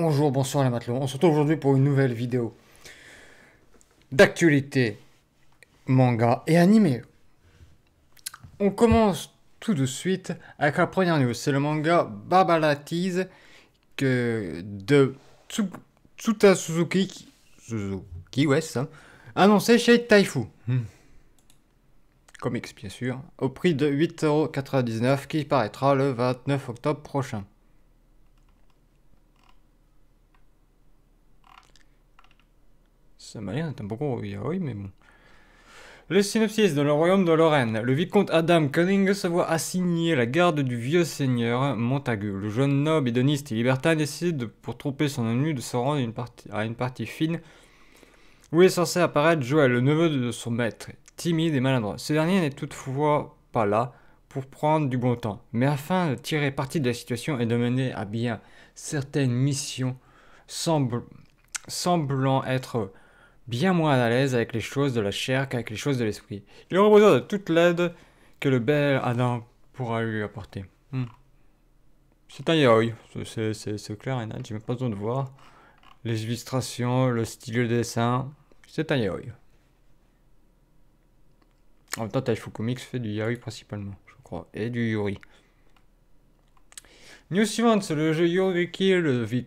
Bonjour, bonsoir les matelots. On se retrouve aujourd'hui pour une nouvelle vidéo d'actualité, manga et animé. On commence tout de suite avec la première news. C'est le manga Babalatiz que de Tsuta Suzuki, Suzuki annoncé chez Taifu. Hmm. Comics bien sûr, au prix de 8,99€ qui paraîtra le 29 octobre prochain. Ça m'a l'air gros yaoi, mais bon. Le synopsis dans le royaume de Lorraine. Le vicomte Adam Cunning se voit assigner la garde du vieux seigneur Montagu. Le jeune noble, hédoniste et libertin décide, pour tromper son ennemi, de se rendre partie, à une partie fine où est censé apparaître Joël, le neveu de son maître, timide et maladroit. Ce dernier n'est toutefois pas là pour prendre du bon temps, mais afin de tirer parti de la situation et de mener à bien certaines missions semblant être bien moins à l'aise avec les choses de la chair qu'avec les choses de l'esprit. Il aura besoin de toute l'aide que le bel Adam pourra lui apporter. Hmm. C'est un yaoi, c'est clair et net, j'ai même pas besoin de voir. Les illustrations, le style de dessin, c'est un yaoi. En même temps, Taifu Comics fait du yaoi principalement, je crois, et du yuri. News suivante, le jeu Yuri le que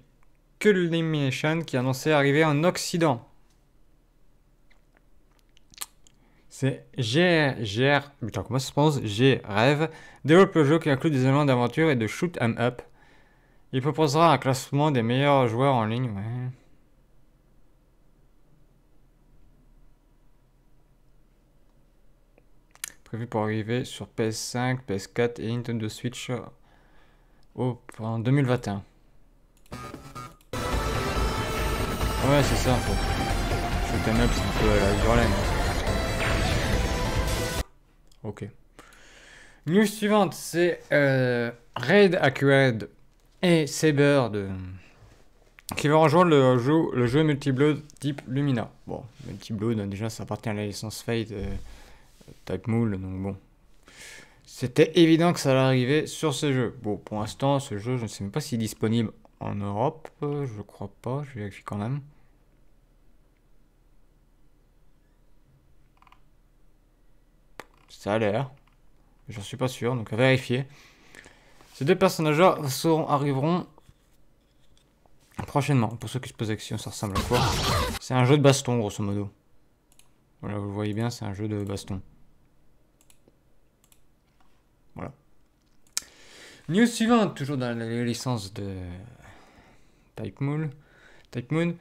Culmination, qui annonçait arriver en Occident. C'est GR, putain, comment se prononce Rêve développe le jeu qui inclut des éléments d'aventure et de shoot 'em up. Il proposera un classement des meilleurs joueurs en ligne. Prévu pour arriver sur PS5, PS4 et Nintendo Switch en 2021. Ouais, c'est ça. Shoot 'em up, c'est un peu la violence. Ok. News suivante, c'est euh, Raid Accurate et de qui vont rejoindre le jeu, le jeu multi-blood type Lumina. Bon, multi-blood, hein, déjà, ça appartient à la licence Fate euh, type Moule, donc bon. C'était évident que ça allait arriver sur ce jeu. Bon, pour l'instant, ce jeu, je ne sais même pas s'il est disponible en Europe. Euh, je crois pas, je vérifie quand même. Ça a l'air. J'en suis pas sûr, donc à vérifier. Ces deux personnages-là arriveront prochainement. Pour ceux qui se posent la question, ça ressemble à quoi C'est un jeu de baston, grosso modo. Voilà, vous le voyez bien, c'est un jeu de baston. Voilà. News suivante, toujours dans la licence de Type Moon. Type Moon.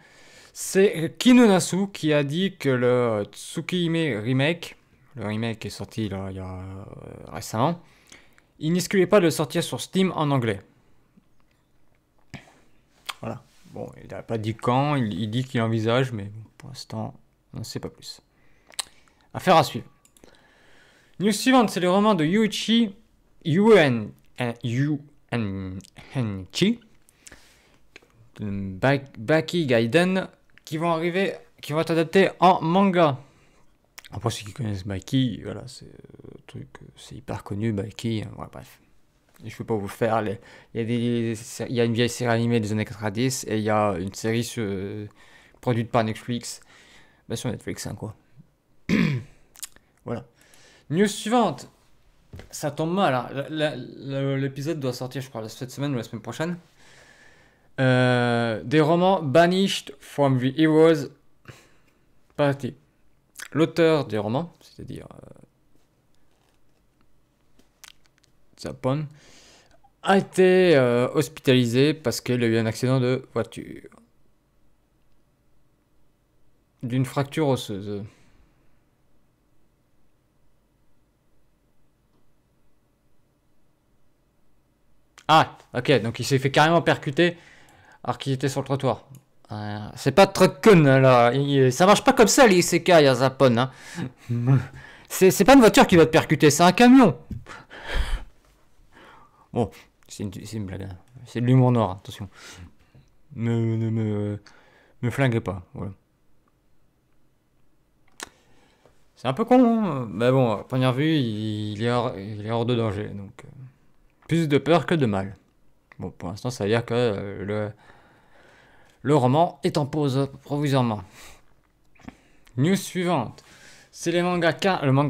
C'est Kinonasu qui a dit que le Tsukihime Remake le remake est sorti là, il y a, euh, récemment, il pas de le sortir sur Steam en anglais. Voilà. Bon, il n'a pas dit quand, il, dit qu'il envisage, mais pour l'instant, on ne sait pas plus. Affaire à suivre. News suivante, c'est le romans de Yuichi Yuen, euh, Chi, Baki Gaiden, qui vont arriver, qui vont être adaptés en manga. Après, ceux qui connaissent Mikey, voilà, c'est euh, euh, hyper connu, Mikey. Hein, bref. Je ne vais pas vous faire il, y a une vieille série animée des années 90 et il y a une série euh, produite par Netflix. Bah, sur Netflix, hein, quoi. voilà. News suivante. Ça tombe mal, hein. l'épisode doit sortir, je crois, cette semaine ou la semaine prochaine. des romans banished from the heroes. party. L'auteur des romans, c'est-à-dire euh, Zapon, a été euh, hospitalisé parce qu'il a eu un accident de voiture. D'une fracture osseuse. Ah, ok, donc il s'est fait carrément percuter alors qu'il était sur le trottoir c'est pas truc con, hein, là. ça marche pas comme ça, les ICK, Yazapon. Hein. c'est pas une voiture qui va te percuter, c'est un camion. Bon, c'est une, blague. Hein. C'est de l'humour noir, attention. Ne me, me, me, flinguez pas, voilà. C'est un peu con, hein. Mais bon, à première vue, il, est hors, il est hors de danger, donc... Euh, plus de peur que de mal. Bon, pour l'instant, ça veut dire que euh, le... Le roman est en pause provisoirement. News suivante. C'est le manga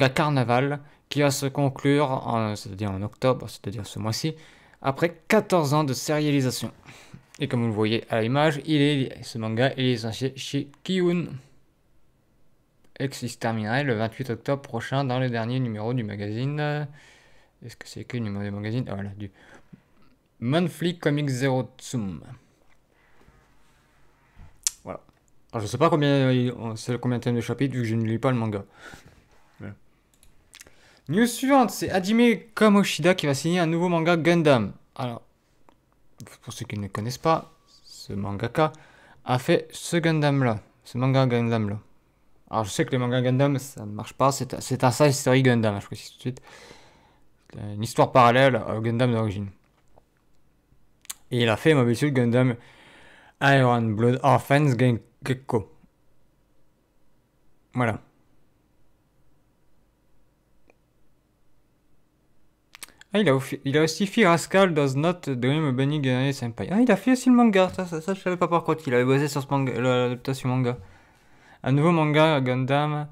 Carnaval qui va se conclure, à dire en octobre, c'est-à-dire ce mois-ci, après 14 ans de sérialisation. Et comme vous le voyez à l'image, il est, ce manga est licencié chez Kiun. se terminerait le 28 octobre prochain dans le dernier numéro du magazine. Euh, est-ce que c'est que le numéro du magazine Ah voilà, du Monthly Comics Zero Tsum. Alors, je sais pas combien euh, c'est combien de chapitres vu que je ne lis pas le manga. News suivante, c'est Adime Kamoshida qui va signer un nouveau manga Gundam. Alors, pour ceux qui ne connaissent pas, ce mangaka a fait ce Gundam là, ce manga Gundam là. Alors je sais que les mangas Gundam ça ne marche pas, c'est un, un side story Gundam, je précise tout de suite. Une histoire parallèle au Gundam d'origine. Et il a fait Mobile Suit Gundam Iron Blood Orphans Gang Gecko. Voilà. Ah, il a, il a aussi fait Rascal Does Not Dream of Benny Guerrier Senpai. Ah, il a fait aussi le manga, ça, ça, ne je savais pas par contre il avait basé sur ce manga, l'adaptation manga. Un nouveau manga Gundam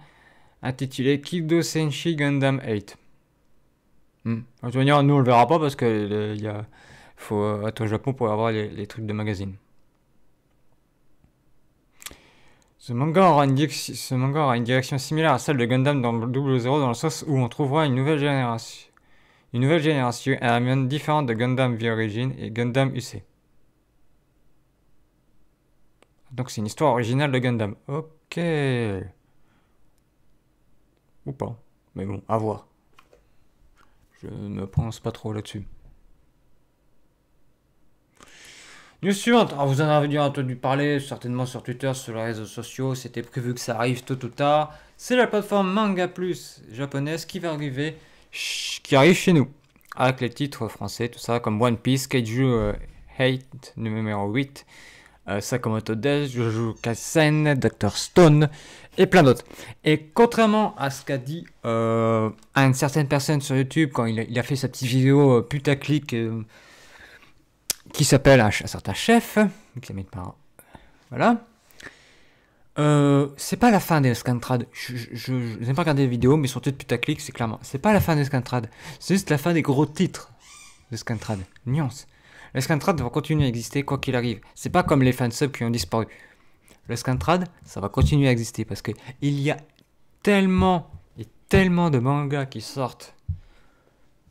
intitulé Kido Senshi Gundam 8. Hmm. De toute manière, nous on le verra pas parce qu'il faut être euh, au Japon pour avoir les trucs de magazine. Ce manga, aura une direction similaire à celle de Gundam dans Double 0 dans le sens où on trouvera une nouvelle génération, une nouvelle génération et un monde différent de Gundam V-Origin et Gundam UC. Donc c'est une histoire originale de Gundam. Ok. Ou pas. Mais bon, à voir. Je ne pense pas trop là-dessus. News suivante, ah, vous en avez entendu parler certainement sur Twitter, sur les réseaux sociaux, c'était prévu que ça arrive tôt ou tard. C'est la plateforme Manga Plus japonaise qui va arriver, qui arrive chez nous, avec les titres français, tout ça, comme One Piece, Keiju, Hate euh, numéro 8, euh, Sakamoto Death, Jojo Kaisen, Dr Stone, et plein d'autres. Et contrairement à ce qu'a dit euh, à une certaine personne sur YouTube quand il a, il a fait sa petite vidéo putaclic qui s'appelle un, certain chef, qui Voilà. Euh, c'est pas la fin des scantrades. Je, n'ai pas regardé les vidéos, mais sur de putaclic, c'est clairement. C'est pas la fin des scantrades. C'est juste la fin des gros titres des scantrades. Nuance. Les scantrades vont continuer à exister quoi qu'il arrive. C'est pas comme les fansubs qui ont disparu. Les Scantrad. ça va continuer à exister parce que il y a tellement et tellement de mangas qui sortent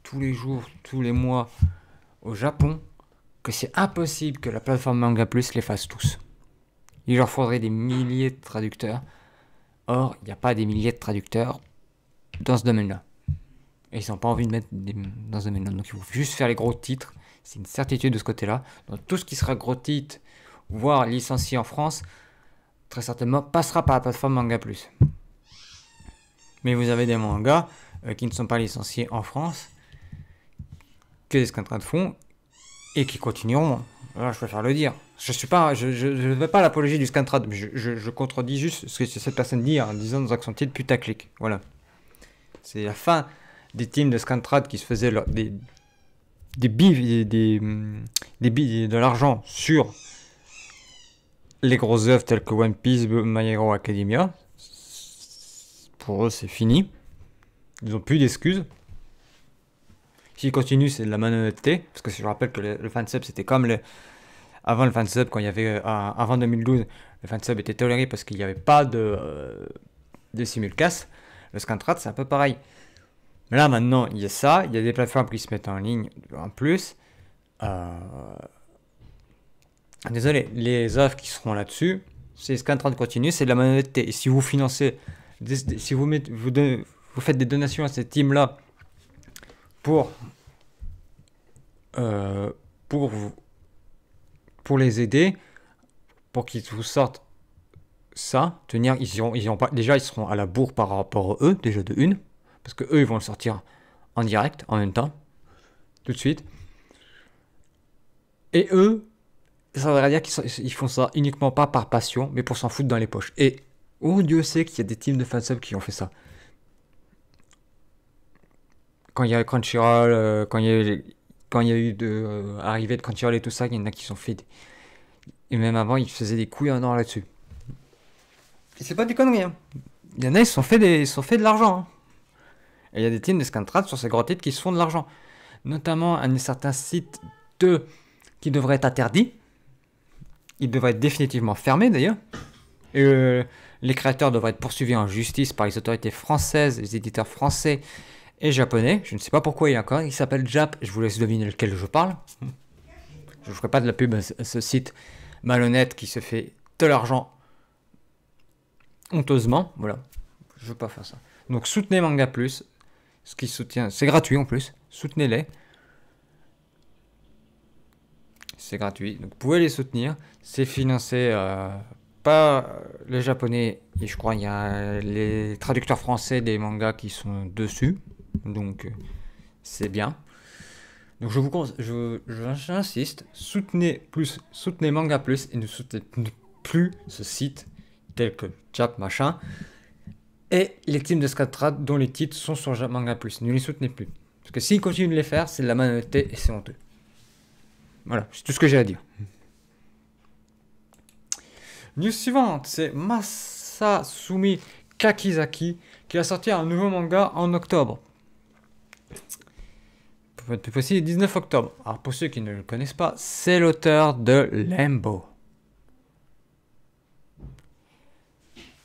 tous les jours, tous les mois au Japon c'est impossible que la plateforme Manga Plus les fasse tous. Il leur faudrait des milliers de traducteurs. Or, il n'y a pas des milliers de traducteurs dans ce domaine-là. Et ils n'ont pas envie de mettre dans ce domaine-là. Donc, il faut juste faire les gros titres. C'est une certitude de ce côté-là. Donc, tout ce qui sera gros titre, voire licencié en France, très certainement passera par la plateforme Manga Plus. Mais vous avez des mangas euh, qui ne sont pas licenciés en France, que en train de fond, et qui continueront. je préfère le dire. Je je, ne fais pas l'apologie du scantrad, mais je, contredis juste ce que cette personne dit en disant dans un de putaclic. Voilà. C'est la fin des teams de scantrad qui se faisaient des, des billes, des, des, de l'argent sur les grosses œuvres telles que One Piece, My Hero Academia. Pour eux, c'est fini. Ils n'ont plus d'excuses il continue, c'est de la malhonnêteté. Parce que je rappelle que le, Fan fansub, c'était comme le. Avant le fansub, quand il y avait. Euh, avant 2012, le fansub était toléré parce qu'il n'y avait pas de. Euh, de simulcast. Le scantrat, c'est un peu pareil. Mais là, maintenant, il y a ça. Il y a des plateformes qui se mettent en ligne en plus. Euh, désolé, les offres qui seront là-dessus, c'est ce qu'en train de c'est de la malhonnêteté. Et si vous financez, si vous, mettez, vous, vous faites des donations à ces team là pour, euh, pour, pour les aider, pour qu'ils vous sortent ça, tenir, ils ont ils ont pas, déjà ils seront à la bourre par rapport à eux, déjà de une, parce que eux ils vont le sortir en direct, en même temps, tout de suite. Et eux, ça veut dire qu'ils font ça uniquement pas par passion, mais pour s'en foutre dans les poches. Et oh Dieu sait qu'il y a des teams de fansub qui ont fait ça quand il y a Crunchyroll, euh, quand il y a, eu de euh, de Crunchyroll et tout ça, il y en a qui sont fait. Et même avant, ils faisaient des couilles en or là-dessus. c'est pas des conneries. Hein. Il y en a, ils sont fait, des, sont fait de l'argent. Hein. Et il y a des teams de Scantrad sur ces grands titres qui se font de l'argent. Notamment un certain site 2 qui devrait être interdit. Il devrait être définitivement fermé d'ailleurs. Et euh, les créateurs devraient être poursuivis en justice par les autorités françaises, les éditeurs français et japonais. Je ne sais pas pourquoi il y a encore. Il s'appelle Jap. Je vous laisse deviner lequel je parle. Je ne ferai pas de la pub à ce site malhonnête qui se fait de l'argent honteusement. Voilà. Je veux pas faire ça. Donc soutenez Manga Plus. Ce qui soutient. C'est gratuit en plus. Soutenez-les. C'est gratuit. Donc vous pouvez les soutenir. C'est financé euh, par les japonais. Et je crois il y a les traducteurs français des mangas qui sont dessus. Donc euh, c'est bien. Donc je vous je, j'insiste, soutenez plus, soutenez Manga Plus et ne soutenez plus ce site tel que Chap machin et les teams de Scatrad dont les titres sont sur Manga Plus. Ne les soutenez plus. Parce que s'ils continuent de les faire, c'est de la malhonnêteté et c'est honteux. Voilà, c'est tout ce que j'ai à dire. News suivante, c'est Masasumi Kakizaki qui a sorti un nouveau manga en octobre plus le 19 octobre. Alors pour ceux qui ne le connaissent pas, c'est l'auteur de Lambo.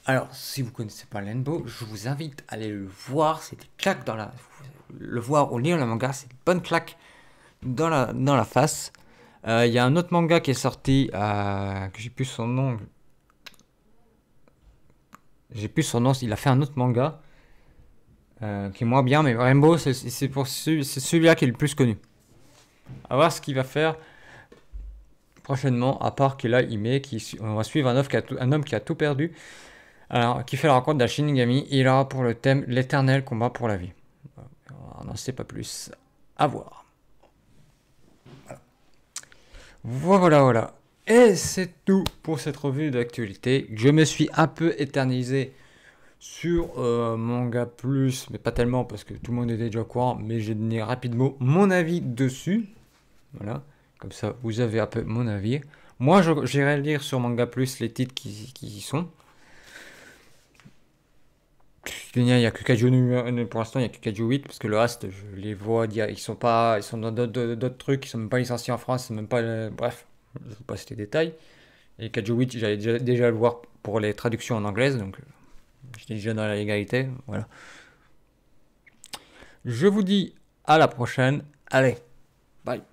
Alors si vous ne connaissez pas Lambo, je vous invite à aller le voir, c'est des claques dans la... Le voir ou lire le manga, c'est une bonne claque dans la, dans la face. Euh, il y a un autre manga qui est sorti, euh, que j'ai plus son nom. J'ai plus son nom, il a fait un autre manga. Euh, qui est moins bien, mais Rainbow, c'est celui, celui-là qui est le plus connu. À voir ce qu'il va faire prochainement, à part qu'il a il met, on va suivre un homme, qui a tout, un homme qui a tout perdu, alors, qui fait la rencontre d'un Shinigami. Il aura pour le thème l'éternel combat pour la vie. On n'en sait pas plus. À voir. voilà. voilà. Et c'est tout pour cette revue d'actualité. Je me suis un peu éternisé sur euh, Manga Plus, mais pas tellement parce que tout le monde était déjà au courant, mais j'ai donné rapidement mon avis dessus. Voilà, comme ça vous avez un peu mon avis. Moi j'irai lire sur Manga Plus les titres qui, qui y sont. Il n'y a, que Kaju pour l'instant, il n'y a que 8 parce que le reste, je les vois, ils sont pas, ils sont dans d'autres trucs, ils sont même pas licenciés en France, même pas, bref, je vous passe les détails. Et Kaju 8, j'allais déjà, déjà le voir pour les traductions en anglaise, donc euh, J'étais jeune dans la légalité. Voilà. Je vous dis à la prochaine. Allez, bye.